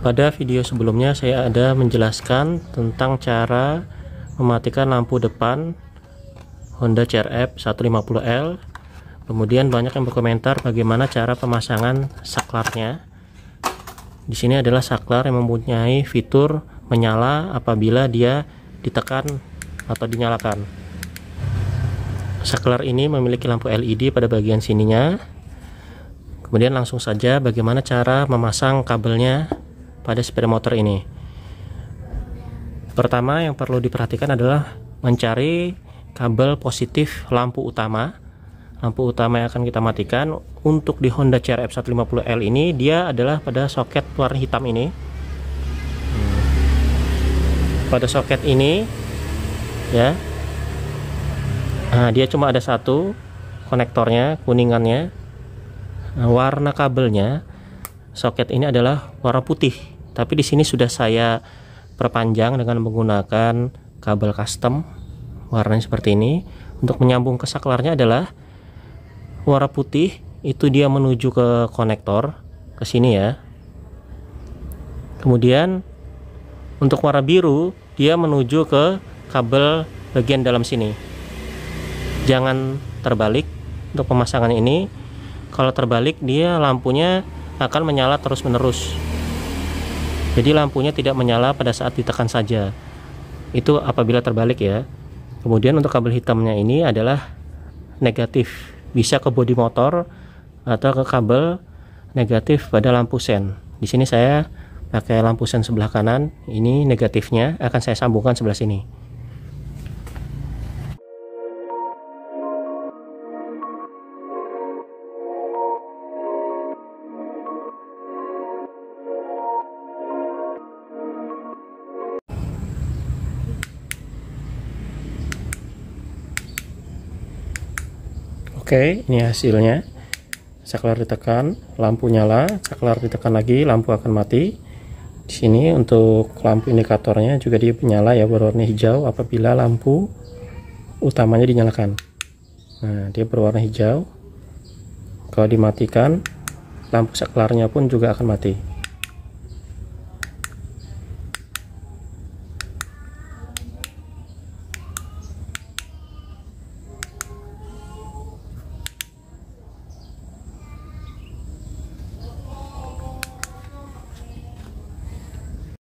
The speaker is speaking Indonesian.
Pada video sebelumnya saya ada menjelaskan tentang cara mematikan lampu depan Honda CRF 150L. Kemudian banyak yang berkomentar bagaimana cara pemasangan saklarnya. Di sini adalah saklar yang mempunyai fitur menyala apabila dia ditekan atau dinyalakan. Saklar ini memiliki lampu LED pada bagian sininya. Kemudian langsung saja bagaimana cara memasang kabelnya pada sepeda motor ini. Pertama yang perlu diperhatikan adalah mencari kabel positif lampu utama. Lampu utama yang akan kita matikan untuk di Honda CRF 150L ini dia adalah pada soket warna hitam ini. Pada soket ini ya. Nah, dia cuma ada satu konektornya, kuningannya. Nah, warna kabelnya soket ini adalah warna putih tapi di sini sudah saya perpanjang dengan menggunakan kabel custom warnanya seperti ini untuk menyambung ke saklarnya adalah warna putih itu dia menuju ke konektor ke sini ya kemudian untuk warna biru dia menuju ke kabel bagian dalam sini jangan terbalik untuk pemasangan ini kalau terbalik dia lampunya akan menyala terus-menerus jadi lampunya tidak menyala pada saat ditekan saja. Itu apabila terbalik ya. Kemudian untuk kabel hitamnya ini adalah negatif, bisa ke bodi motor atau ke kabel negatif pada lampu sen. Di sini saya pakai lampu sen sebelah kanan, ini negatifnya akan saya sambungkan sebelah sini. Oke, ini hasilnya. Saklar ditekan, lampu nyala. Saklar ditekan lagi, lampu akan mati. Di sini untuk lampu indikatornya juga dia menyala ya berwarna hijau apabila lampu utamanya dinyalakan. Nah, dia berwarna hijau. Kalau dimatikan, lampu saklarnya pun juga akan mati.